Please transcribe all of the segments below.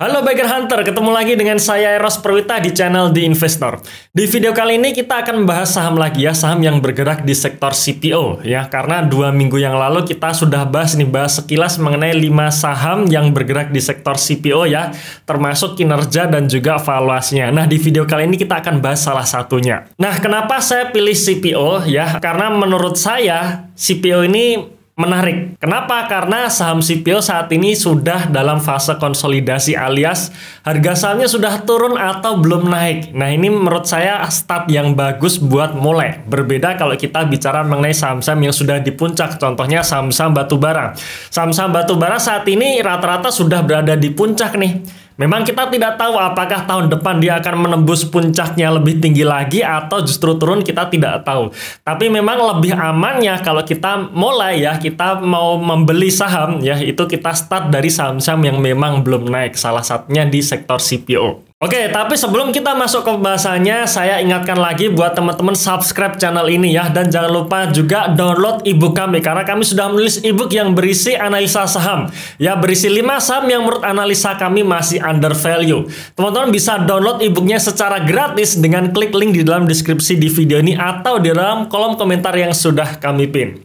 Halo Biker Hunter, ketemu lagi dengan saya Eros Perwita di channel The Investor. Di video kali ini kita akan membahas saham lagi ya, saham yang bergerak di sektor CPO ya. Karena dua minggu yang lalu kita sudah bahas nih, bahas sekilas mengenai 5 saham yang bergerak di sektor CPO ya, termasuk kinerja dan juga valuasinya. Nah di video kali ini kita akan bahas salah satunya. Nah kenapa saya pilih CPO ya? Karena menurut saya CPO ini menarik. Kenapa? Karena saham CPO saat ini sudah dalam fase konsolidasi alias harga sahamnya sudah turun atau belum naik. Nah ini menurut saya start yang bagus buat mulai. Berbeda kalau kita bicara mengenai saham-saham yang sudah di puncak. Contohnya saham-saham batubara. Saham-saham batubara saat ini rata-rata sudah berada di puncak nih. Memang kita tidak tahu apakah tahun depan dia akan menembus puncaknya lebih tinggi lagi atau justru turun kita tidak tahu. Tapi memang lebih amannya kalau kita mulai ya kita mau membeli saham ya itu kita start dari saham-saham yang memang belum naik. Salah satunya di sektor CPO. Oke, tapi sebelum kita masuk ke bahasanya, saya ingatkan lagi buat teman-teman subscribe channel ini ya dan jangan lupa juga download ebook kami karena kami sudah menulis ebook yang berisi analisa saham. Ya, berisi 5 saham yang menurut analisa kami masih under value. Teman-teman bisa download ebooknya secara gratis dengan klik link di dalam deskripsi di video ini atau di dalam kolom komentar yang sudah kami pin.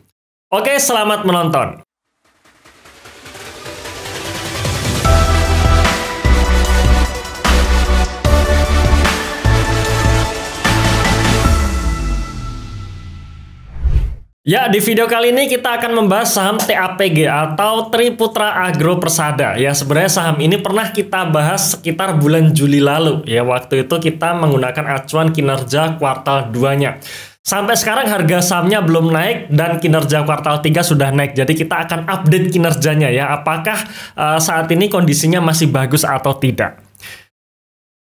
Oke, selamat menonton. Ya, di video kali ini kita akan membahas saham TAPG atau Triputra Agro Persada. Ya, sebenarnya saham ini pernah kita bahas sekitar bulan Juli lalu. Ya, waktu itu kita menggunakan acuan kinerja kuartal 2-nya. Sampai sekarang harga sahamnya belum naik dan kinerja kuartal 3 sudah naik. Jadi kita akan update kinerjanya ya, apakah uh, saat ini kondisinya masih bagus atau tidak.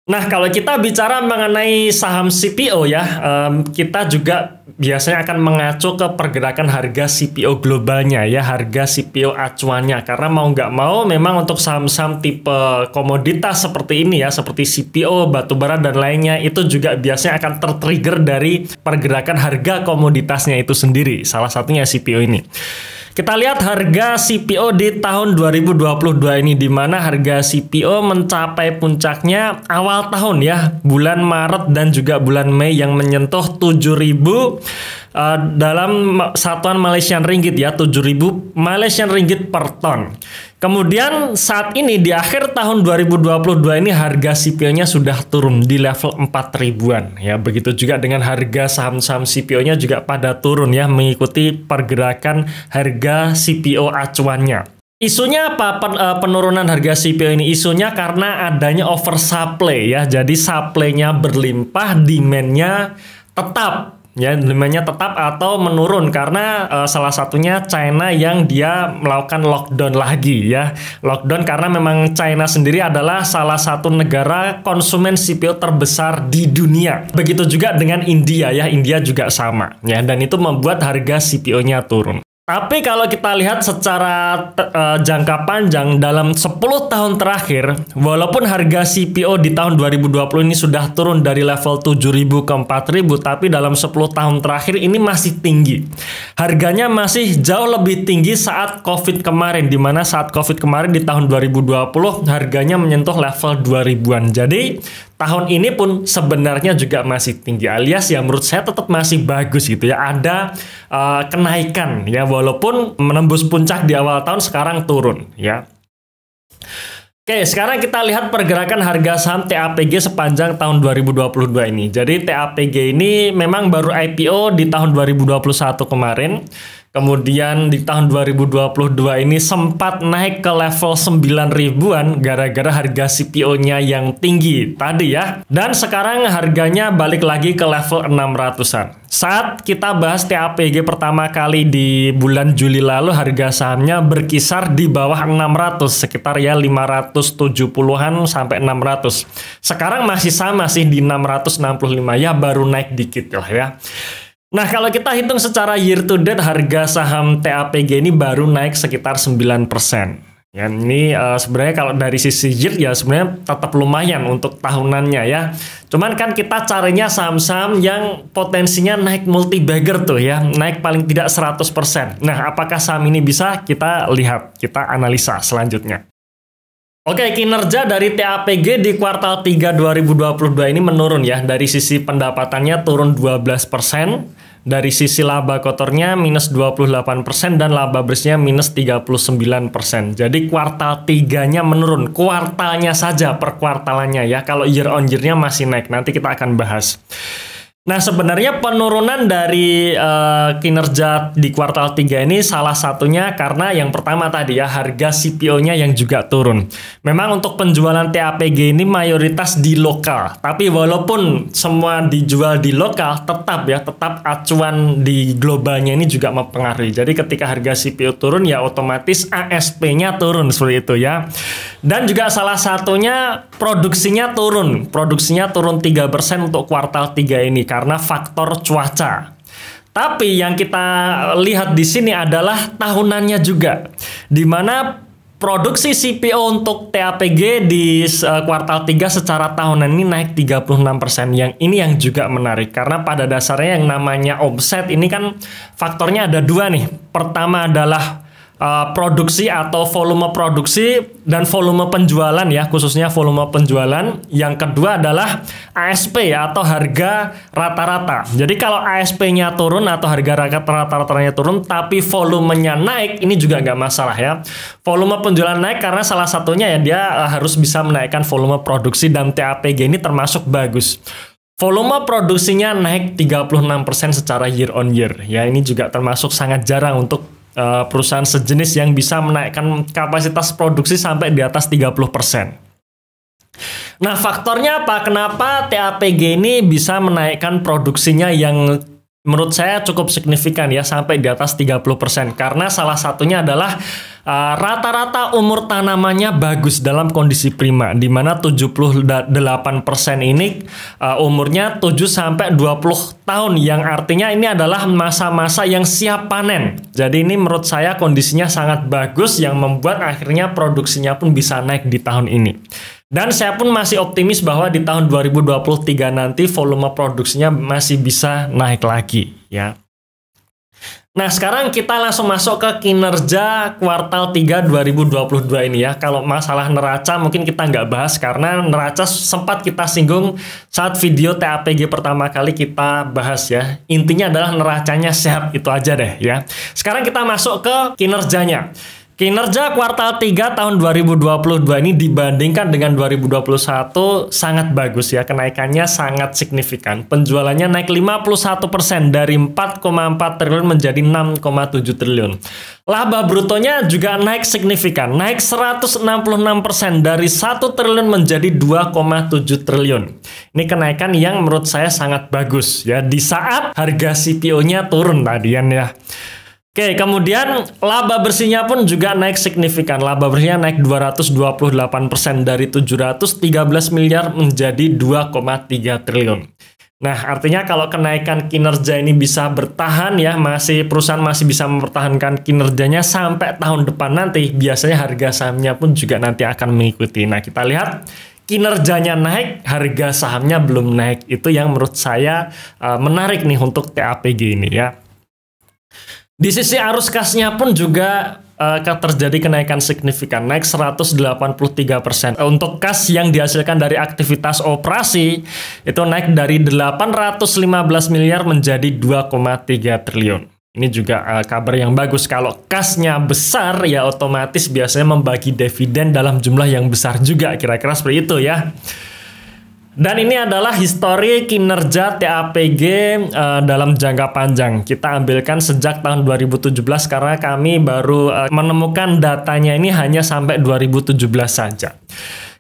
Nah, kalau kita bicara mengenai saham CPO ya, um, kita juga biasanya akan mengacu ke pergerakan harga CPO globalnya ya, harga CPO acuannya. Karena mau nggak mau memang untuk saham-saham tipe komoditas seperti ini ya, seperti CPO, batubara, dan lainnya, itu juga biasanya akan tertrigger dari pergerakan harga komoditasnya itu sendiri, salah satunya CPO ini. Kita lihat harga CPO di tahun 2022 ini di mana harga CPO mencapai puncaknya awal tahun ya, bulan Maret dan juga bulan Mei yang menyentuh 7000 uh, dalam satuan Malaysian ringgit ya 7000 Malaysian ringgit per ton. Kemudian saat ini di akhir tahun 2022 ini harga CPO-nya sudah turun di level 4 ribuan ya. Begitu juga dengan harga saham-saham CPO-nya juga pada turun ya mengikuti pergerakan harga CPO acuannya. Isunya apa eh, penurunan harga CPO ini? Isunya karena adanya oversupply ya. Jadi supply-nya berlimpah, demand-nya tetap ya demandnya tetap atau menurun karena uh, salah satunya China yang dia melakukan lockdown lagi ya lockdown karena memang China sendiri adalah salah satu negara konsumen CPO terbesar di dunia begitu juga dengan India ya India juga sama ya dan itu membuat harga CPO-nya turun tapi kalau kita lihat secara uh, jangka panjang dalam 10 tahun terakhir, walaupun harga CPO di tahun 2020 ini sudah turun dari level 7.000 ke 4.000, tapi dalam 10 tahun terakhir ini masih tinggi. Harganya masih jauh lebih tinggi saat COVID kemarin, di mana saat COVID kemarin di tahun 2020 harganya menyentuh level 2.000-an. Jadi, tahun ini pun sebenarnya juga masih tinggi alias ya menurut saya tetap masih bagus gitu ya ada uh, kenaikan ya walaupun menembus puncak di awal tahun sekarang turun ya Oke, sekarang kita lihat pergerakan harga saham TAPG sepanjang tahun 2022 ini. Jadi TAPG ini memang baru IPO di tahun 2021 kemarin. Kemudian di tahun 2022 ini sempat naik ke level 9 ribuan gara-gara harga CPO-nya yang tinggi tadi ya. Dan sekarang harganya balik lagi ke level 600-an. Saat kita bahas TAPG pertama kali di bulan Juli lalu harga sahamnya berkisar di bawah 600 sekitar ya 570-an sampai 600. Sekarang masih sama sih di 665 ya baru naik dikit lah ya. Nah, kalau kita hitung secara year to date harga saham TAPG ini baru naik sekitar 9%. Ya, ini uh, sebenarnya kalau dari sisi yield ya sebenarnya tetap lumayan untuk tahunannya ya. Cuman kan kita carinya saham-saham yang potensinya naik multi bagger tuh ya, naik paling tidak 100%. Nah, apakah saham ini bisa? Kita lihat, kita analisa selanjutnya. Oke, kinerja dari TAPG di kuartal 3 2022 ini menurun ya. Dari sisi pendapatannya turun 12%, dari sisi laba kotornya minus 28% dan laba bersihnya minus 39%. Jadi kuartal tiganya menurun. Kuartalnya saja per kuartalannya ya. Kalau year on year-nya masih naik. Nanti kita akan bahas. Nah, sebenarnya penurunan dari uh, kinerja di kuartal 3 ini salah satunya karena yang pertama tadi ya harga CPO-nya yang juga turun. Memang untuk penjualan TAPG ini mayoritas di lokal, tapi walaupun semua dijual di lokal tetap ya tetap acuan di globalnya ini juga mempengaruhi. Jadi ketika harga CPO turun ya otomatis ASP-nya turun seperti itu ya. Dan juga salah satunya produksinya turun. Produksinya turun 3% untuk kuartal 3 ini karena faktor cuaca. Tapi yang kita lihat di sini adalah tahunannya juga, di mana Produksi CPO untuk TAPG di eh, kuartal 3 secara tahunan ini naik 36%. Yang ini yang juga menarik karena pada dasarnya yang namanya offset ini kan faktornya ada dua nih. Pertama adalah uh, produksi atau volume produksi dan volume penjualan ya khususnya volume penjualan yang kedua adalah ASP ya, atau harga rata-rata jadi kalau ASP-nya turun atau harga rata-ratanya turun tapi volumenya naik ini juga nggak masalah ya volume penjualan naik karena salah satunya ya dia uh, harus bisa menaikkan volume produksi dan TAPG ini termasuk bagus Volume produksinya naik 36% secara year on year. Ya, ini juga termasuk sangat jarang untuk uh, perusahaan sejenis yang bisa menaikkan kapasitas produksi sampai di atas 30%. Nah, faktornya apa? Kenapa TAPG ini bisa menaikkan produksinya yang menurut saya cukup signifikan ya sampai di atas 30%? Karena salah satunya adalah Ah, rata-rata uh, umur tanamannya bagus dalam kondisi prima di mana 78% ini uh, umurnya 7 sampai 20 tahun yang artinya ini adalah masa-masa yang siap panen. Jadi ini menurut saya kondisinya sangat bagus yang membuat akhirnya produksinya pun bisa naik di tahun ini. Dan saya pun masih optimis bahwa di tahun 2023 nanti volume produksinya masih bisa naik lagi ya. Nah, sekarang kita langsung masuk ke kinerja kuartal 3 2022 ini ya. Kalau masalah neraca mungkin kita nggak bahas karena neraca sempat kita singgung saat video TAPG pertama kali kita bahas ya. Intinya adalah neracanya sehat, itu aja deh ya. Sekarang kita masuk ke kinerjanya. Kinerja kuartal 3 tahun 2022 ini dibandingkan dengan 2021 sangat bagus ya. Kenaikannya sangat signifikan. Penjualannya naik 51% dari 4,4 triliun menjadi 6,7 triliun. Laba brutonya juga naik signifikan. Naik 166% dari 1 triliun menjadi 2,7 triliun. Ini kenaikan yang menurut saya sangat bagus ya. Di saat harga CPO-nya turun tadian ya. Oke, kemudian laba bersihnya pun juga naik signifikan. Laba bersihnya naik 228% dari 713 miliar menjadi 2,3 triliun. Nah, artinya kalau kenaikan kinerja ini bisa bertahan ya, masih perusahaan masih bisa mempertahankan kinerjanya sampai tahun depan nanti, biasanya harga sahamnya pun juga nanti akan mengikuti. Nah, kita lihat kinerjanya naik, harga sahamnya belum naik. Itu yang menurut saya uh, menarik nih untuk TAPG ini ya. Di sisi arus kasnya pun juga uh, terjadi kenaikan signifikan, naik 183%. Untuk kas yang dihasilkan dari aktivitas operasi itu naik dari 815 miliar menjadi 2,3 triliun. Ini juga uh, kabar yang bagus. Kalau kasnya besar ya otomatis biasanya membagi dividen dalam jumlah yang besar juga, kira-kira seperti itu ya. Dan ini adalah histori kinerja TAPG uh, eh, dalam jangka panjang. Kita ambilkan sejak tahun 2017 karena kami baru uh, menemukan datanya ini hanya sampai 2017 saja.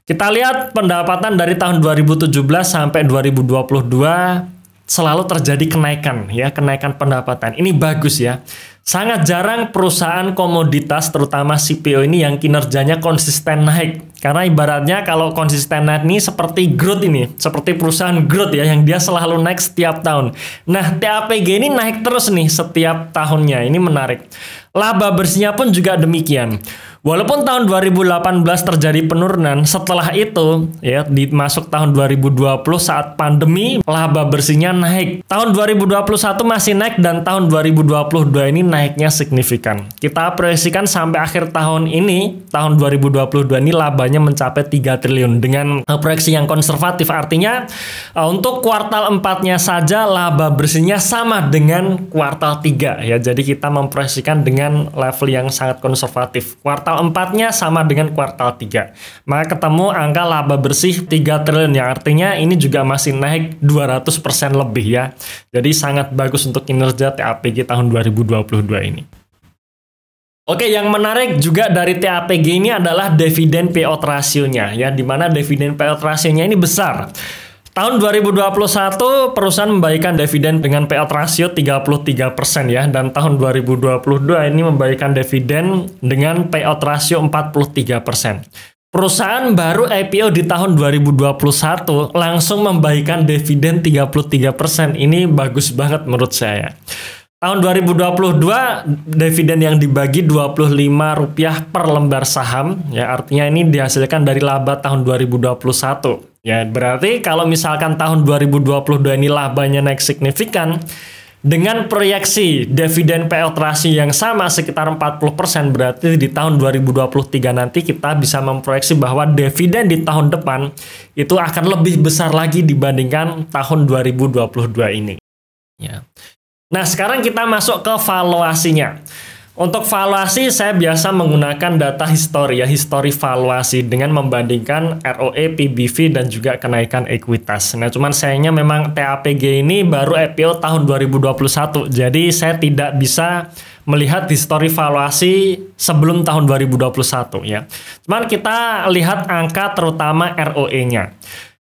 Kita lihat pendapatan dari tahun 2017 sampai 2022 selalu terjadi kenaikan ya, kenaikan pendapatan. Ini bagus ya. Sangat jarang perusahaan komoditas terutama CPO ini yang kinerjanya konsisten naik. Karena ibaratnya kalau konsisten naik ini seperti growth ini, seperti perusahaan growth ya yang dia selalu naik setiap tahun. Nah, TAPG ini naik terus nih setiap tahunnya. Ini menarik. Laba bersihnya pun juga demikian. Walaupun tahun 2018 terjadi penurunan, setelah itu ya dimasuk tahun 2020 saat pandemi laba bersihnya naik. Tahun 2021 masih naik dan tahun 2022 ini naiknya signifikan. Kita proyeksikan sampai akhir tahun ini, tahun 2022 ini labanya mencapai 3 triliun dengan proyeksi yang konservatif. Artinya eh, untuk kuartal 4-nya saja laba bersihnya sama dengan kuartal 3 ya. Jadi kita memproyeksikan dengan level yang sangat konservatif. Kuartal kuartal 4-nya sama dengan kuartal 3. Maka ketemu angka laba bersih 3 triliun yang artinya ini juga masih naik 200% lebih ya. Jadi sangat bagus untuk kinerja TAPG tahun 2022 ini. Oke, yang menarik juga dari TAPG ini adalah dividen payout ratio ya, dimana dividen payout ratio ini besar. Tahun 2021 perusahaan membaikkan dividen dengan payout ratio 33% ya dan tahun 2022 ini membaikkan dividen dengan payout ratio 43%. Perusahaan baru IPO di tahun 2021 langsung membaikkan dividen 33%. Ini bagus banget menurut saya. Tahun 2022 dividen yang dibagi Rp25 per lembar saham ya artinya ini dihasilkan dari laba tahun 2021. Ya, berarti kalau misalkan tahun 2022 ini labanya naik signifikan, dengan proyeksi dividen payout ratio yang sama sekitar 40% berarti di tahun 2023 nanti kita bisa memproyeksi bahwa dividen di tahun depan itu akan lebih besar lagi dibandingkan tahun 2022 ini. Ya. Nah, sekarang kita masuk ke valuasinya. Untuk valuasi saya biasa menggunakan data histori ya, histori valuasi dengan membandingkan ROE, PBV dan juga kenaikan ekuitas. Nah, cuman sayangnya memang TAPG ini baru IPO tahun 2021. Jadi saya tidak bisa melihat histori valuasi sebelum tahun 2021 ya. Cuman kita lihat angka terutama ROE-nya.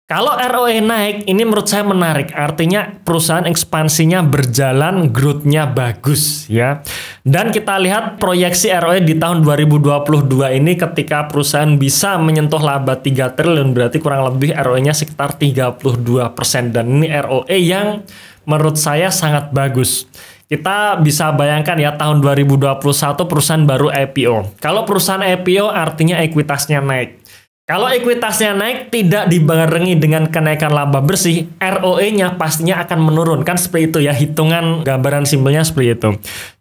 Kalau ROE naik, ini menurut saya menarik. Artinya perusahaan ekspansinya berjalan, growth-nya bagus ya. Dan kita lihat proyeksi ROE di tahun 2022 ini ketika perusahaan bisa menyentuh laba 3 triliun berarti kurang lebih ROE-nya sekitar 32% dan ini ROE yang menurut saya sangat bagus. Kita bisa bayangkan ya tahun 2021 perusahaan baru IPO. Kalau perusahaan IPO artinya ekuitasnya naik. Kalau ekuitasnya naik tidak dibarengi dengan kenaikan laba bersih, ROE-nya pastinya akan menurun kan seperti itu ya hitungan gambaran simpelnya seperti itu.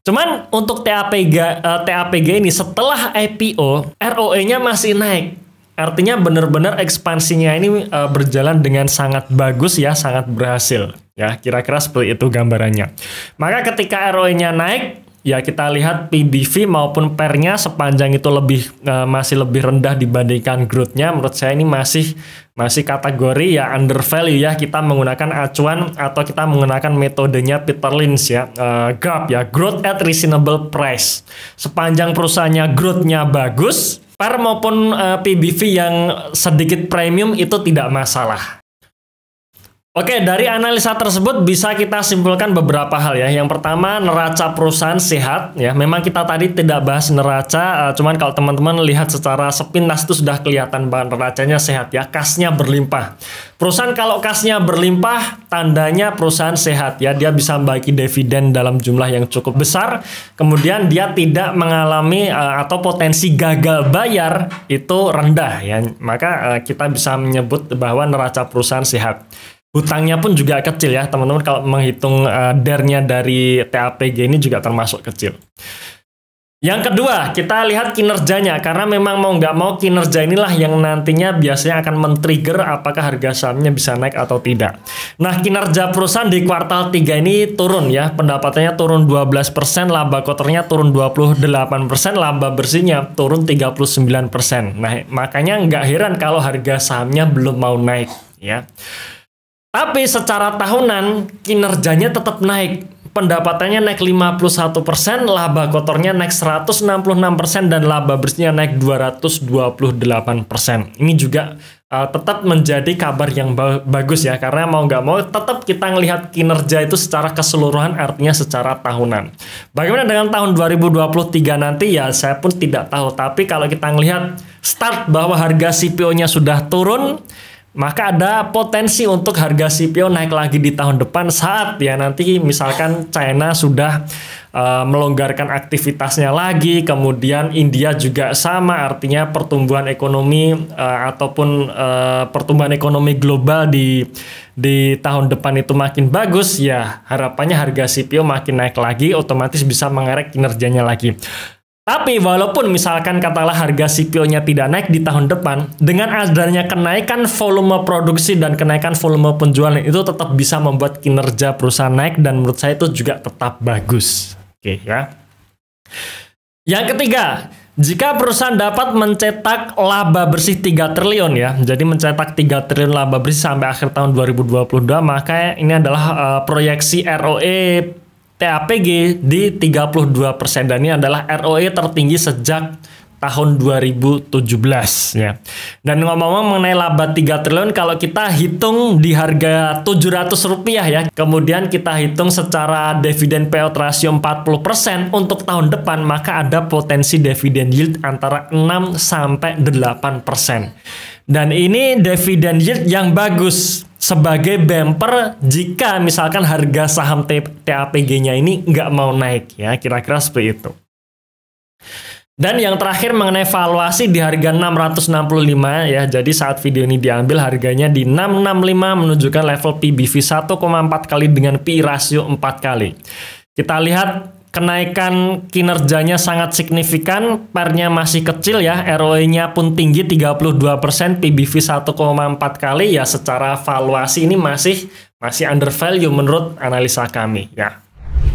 Cuman untuk TAPG uh, eh, TAPG ini setelah IPO ROE-nya masih naik. Artinya benar-benar ekspansinya ini uh, berjalan dengan sangat bagus ya, sangat berhasil. Ya, kira-kira seperti itu gambarannya. Maka ketika ROE-nya naik, ya kita lihat PDV maupun pernya sepanjang itu lebih uh, masih lebih rendah dibandingkan growth-nya menurut saya ini masih masih kategori ya under value ya kita menggunakan acuan atau kita menggunakan metodenya Peter Lynch ya uh, eh, GAP ya growth at reasonable price sepanjang perusahaannya growth-nya bagus PAR maupun uh, eh, PBV yang sedikit premium itu tidak masalah Oke, dari analisa tersebut bisa kita simpulkan beberapa hal ya. Yang pertama, neraca perusahaan sehat ya. Memang kita tadi tidak bahas neraca, uh, cuman kalau teman-teman lihat secara sepintas itu sudah kelihatan banget neracanya sehat ya, kasnya berlimpah. Perusahaan kalau kasnya berlimpah, tandanya perusahaan sehat ya. Dia bisa membagi dividen dalam jumlah yang cukup besar. Kemudian dia tidak mengalami uh, atau potensi gagal bayar itu rendah ya. Maka uh, kita bisa menyebut bahwa neraca perusahaan sehat hutangnya pun juga kecil ya teman-teman kalau menghitung uh, dernya dari TAPG ini juga termasuk kecil. Yang kedua, kita lihat kinerjanya karena memang mau nggak mau kinerja inilah yang nantinya biasanya akan men-trigger apakah harga sahamnya bisa naik atau tidak. Nah, kinerja perusahaan di kuartal 3 ini turun ya, pendapatannya turun 12%, laba kotornya turun 28%, laba bersihnya turun 39%. Nah, makanya nggak heran kalau harga sahamnya belum mau naik ya. Tapi secara tahunan kinerjanya tetap naik. Pendapatannya naik 51%, laba kotornya naik 166% dan laba bersihnya naik 228%. Ini juga uh, tetap menjadi kabar yang ba bagus ya karena mau nggak mau tetap kita melihat kinerja itu secara keseluruhan artinya secara tahunan. Bagaimana dengan tahun 2023 nanti ya saya pun tidak tahu tapi kalau kita melihat start bahwa harga CPO-nya sudah turun maka ada potensi untuk harga CPO naik lagi di tahun depan saat ya nanti misalkan China sudah uh, melonggarkan aktivitasnya lagi, kemudian India juga sama, artinya pertumbuhan ekonomi uh, ataupun uh, pertumbuhan ekonomi global di di tahun depan itu makin bagus ya harapannya harga CPO makin naik lagi otomatis bisa mengerek kinerjanya lagi tapi walaupun misalkan katalah harga CPO-nya tidak naik di tahun depan, dengan adanya kenaikan volume produksi dan kenaikan volume penjualan itu tetap bisa membuat kinerja perusahaan naik dan menurut saya itu juga tetap bagus. Oke okay, ya. Yang ketiga, jika perusahaan dapat mencetak laba bersih 3 triliun ya, jadi mencetak 3 triliun laba bersih sampai akhir tahun 2022, maka ini adalah uh, proyeksi ROE TAPG di 32% dan ini adalah ROE tertinggi sejak tahun 2017 ya. Dan ngomong-ngomong mengenai laba 3 triliun kalau kita hitung di harga 700 rupiah ya. Kemudian kita hitung secara dividen payout ratio 40% untuk tahun depan maka ada potensi dividen yield antara 6 sampai 8%. Dan ini dividen yield yang bagus sebagai bumper jika misalkan harga saham TAPG-nya ini nggak mau naik ya kira-kira seperti itu. Dan yang terakhir mengenai valuasi di harga 665 ya. Jadi saat video ini diambil harganya di 665 menunjukkan level PBV 1,4 kali dengan PI rasio 4 kali. Kita lihat kenaikan kinerjanya sangat signifikan, pernya masih kecil ya, ROE-nya pun tinggi 32%, PBV 1,4 kali ya secara valuasi ini masih masih under value menurut analisa kami ya.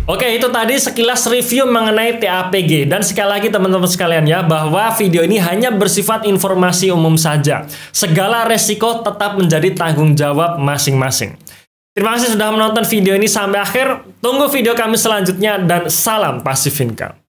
Oke, itu tadi sekilas review mengenai TAPG. Dan sekali lagi teman-teman sekalian ya, bahwa video ini hanya bersifat informasi umum saja. Segala resiko tetap menjadi tanggung jawab masing-masing. Terima kasih sudah menonton video ini sampai akhir. Tunggu video kami selanjutnya dan salam pasif income.